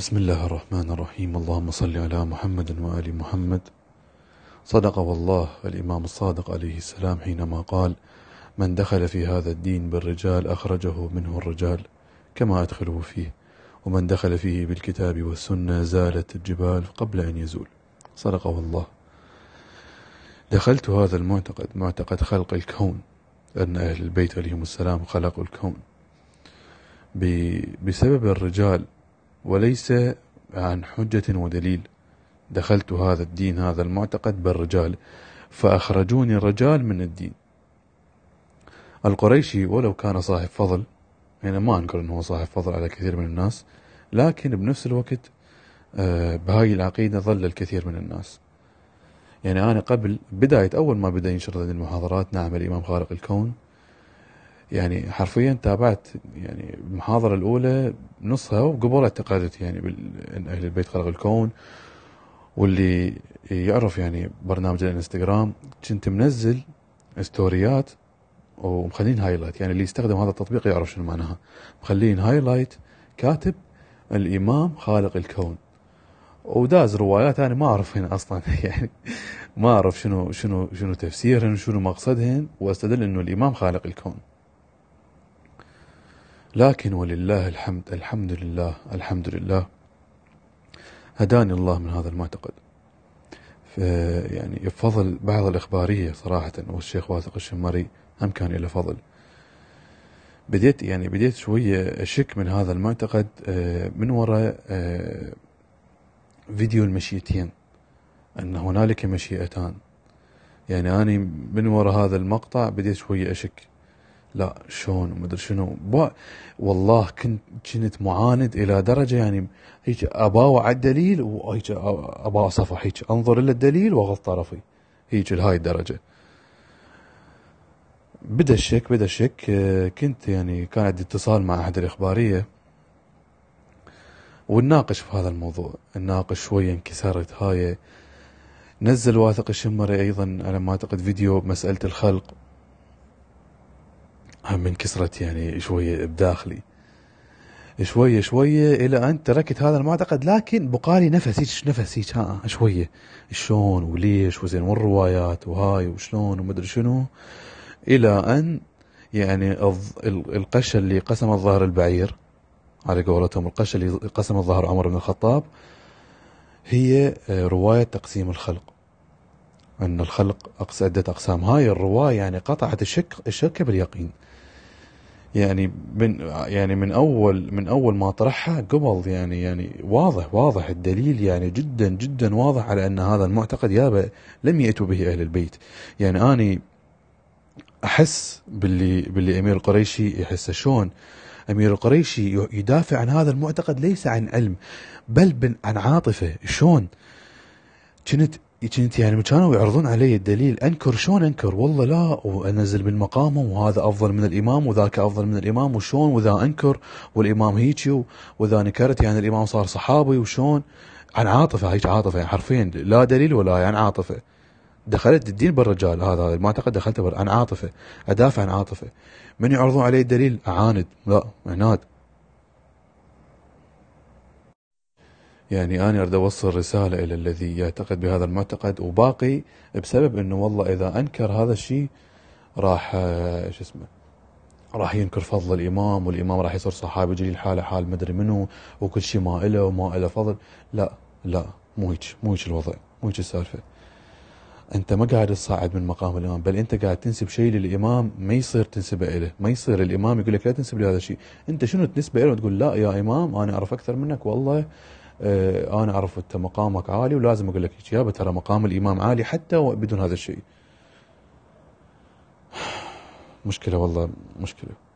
بسم الله الرحمن الرحيم اللهم صل على محمد وآل محمد صدق والله الإمام الصادق عليه السلام حينما قال من دخل في هذا الدين بالرجال أخرجه منه الرجال كما أدخله فيه ومن دخل فيه بالكتاب والسنة زالت الجبال قبل أن يزول صدق والله دخلت هذا المعتقد معتقد خلق الكون أن أهل البيت عليهم السلام خلقوا الكون بسبب الرجال وليس عن حجة ودليل دخلت هذا الدين هذا المعتقد بالرجال فأخرجوني الرجال من الدين القريشي ولو كان صاحب فضل يعني ما أنكر أنه صاحب فضل على كثير من الناس لكن بنفس الوقت آه، بهاي العقيدة ظل الكثير من الناس يعني أنا قبل بداية أول ما بدأ ينشر هذه المحاضرات نعم الإمام خارق الكون يعني حرفيا تابعت يعني المحاضرة الأولى نصها وقبل اعتقادات يعني ان اهل البيت خلق الكون واللي يعرف يعني برنامج الانستغرام كنت منزل ستوريات ومخلين هايلايت يعني اللي يستخدم هذا التطبيق يعرف شنو معناها مخلين هايلايت كاتب الامام خالق الكون وداز روايات انا ما اعرف هنا اصلا يعني ما اعرف شنو شنو شنو تفسيرهن وشنو مقصدهن واستدل انه الامام خالق الكون لكن ولله الحمد الحمد لله الحمد لله هداني الله من هذا المعتقد يعني بفضل بعض الإخبارية صراحة والشيخ واثق الشمري هم كان له فضل بديت يعني بديت شوية أشك من هذا المعتقد آه، من وراء آه، فيديو المشيتين أن هنالك مشيئتان يعني أنا من وراء هذا المقطع بديت شوية أشك لا شلون ادري شنو والله كنت كنت معاند الى درجه يعني هيك اباوع على الدليل وهيك ابا اصفح هيك انظر الى الدليل واغض طرفي هيك لهاي الدرجه بدا الشك بدا الشك كنت يعني كان عندي اتصال مع احد الاخباريه ونناقش في هذا الموضوع نناقش شويه انكسرت هاي نزل واثق الشمري ايضا على ما اعتقد فيديو مساله الخلق هم انكسرت يعني شوية بداخلي شوية شوية إلى أن تركت هذا المعتقد لكن بقالي نفسي نفسي ها شوية شلون وليش وزين والروايات وهاي وشلون ومدري شنو إلى أن يعني القشة اللي قسم الظهر البعير على قولتهم القشة اللي قسم الظهر عمر بن الخطاب هي آه، رواية تقسيم الخلق أن الخلق أقس عدة أقسام هاي الرواية يعني قطعت الشك الشك باليقين يعني من يعني من اول من اول ما طرحها قبل يعني يعني واضح واضح الدليل يعني جدا جدا واضح على ان هذا المعتقد يابا لم ياتوا به اهل البيت يعني اني احس باللي باللي امير القريشي يحسه شلون امير القريشي يدافع عن هذا المعتقد ليس عن علم بل عن عاطفه شلون كنت انت يعني كانوا يعرضون علي الدليل انكر شلون انكر والله لا وانزل من مقامه وهذا افضل من الامام وذاك افضل من الامام وشون وذا انكر والامام هيجي واذا نكرت يعني الامام صار صحابي وشون عن عاطفه هيك عاطفه يعني حرفيا لا دليل ولا عن يعني عاطفه دخلت الدين بالرجال هذا هذا المعتقد دخلته عن عاطفه ادافع عن عاطفه من يعرضون علي الدليل اعاند لا عناد يعني أنا أريد أوصل رسالة إلى الذي يعتقد بهذا المعتقد وباقي بسبب أنه والله إذا أنكر هذا الشيء راح آه، شو اسمه راح ينكر فضل الإمام والإمام راح يصير صحابي جليل حاله حال مدري منو وكل شيء ما إله وما إله فضل لا لا مو هيك مو هيك الوضع مو هيك السالفة أنت ما قاعد تصعد من مقام الإمام بل أنت قاعد تنسب شيء للإمام ما يصير تنسبه إله ما يصير الإمام يقول لك لا تنسب لي هذا الشيء أنت شنو تنسبه إله وتقول لا يا إمام أنا أعرف أكثر منك والله آه، انا اعرف انت مقامك عالي ولازم اقول لك يابا ترى مقام الامام عالي حتى بدون هذا الشيء مشكله والله مشكله